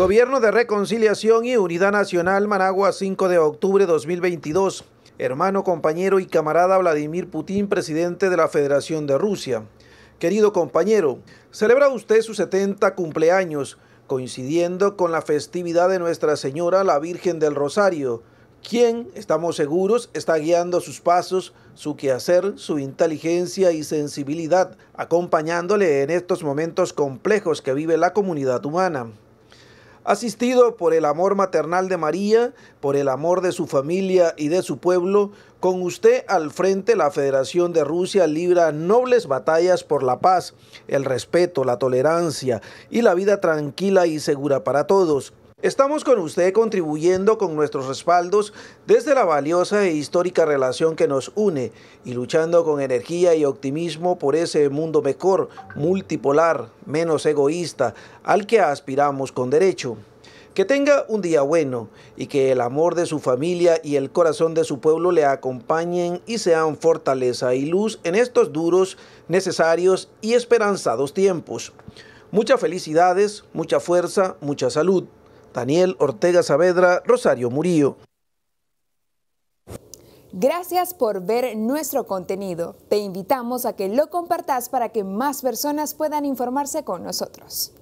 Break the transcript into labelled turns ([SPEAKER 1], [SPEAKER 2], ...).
[SPEAKER 1] Gobierno de Reconciliación y Unidad Nacional Managua 5 de octubre 2022. Hermano, compañero y camarada Vladimir Putin, presidente de la Federación de Rusia. Querido compañero, celebra usted su 70 cumpleaños, coincidiendo con la festividad de Nuestra Señora la Virgen del Rosario, quien, estamos seguros, está guiando sus pasos, su quehacer, su inteligencia y sensibilidad, acompañándole en estos momentos complejos que vive la comunidad humana asistido por el amor maternal de María, por el amor de su familia y de su pueblo, con usted al frente la Federación de Rusia libra nobles batallas por la paz, el respeto, la tolerancia y la vida tranquila y segura para todos. Estamos con usted contribuyendo con nuestros respaldos desde la valiosa e histórica relación que nos une y luchando con energía y optimismo por ese mundo mejor, multipolar, menos egoísta, al que aspiramos con derecho. Que tenga un día bueno y que el amor de su familia y el corazón de su pueblo le acompañen y sean fortaleza y luz en estos duros, necesarios y esperanzados tiempos. Muchas felicidades, mucha fuerza, mucha salud. Daniel Ortega Saavedra, Rosario Murillo.
[SPEAKER 2] Gracias por ver nuestro contenido. Te invitamos a que lo compartas para que más personas puedan informarse con nosotros.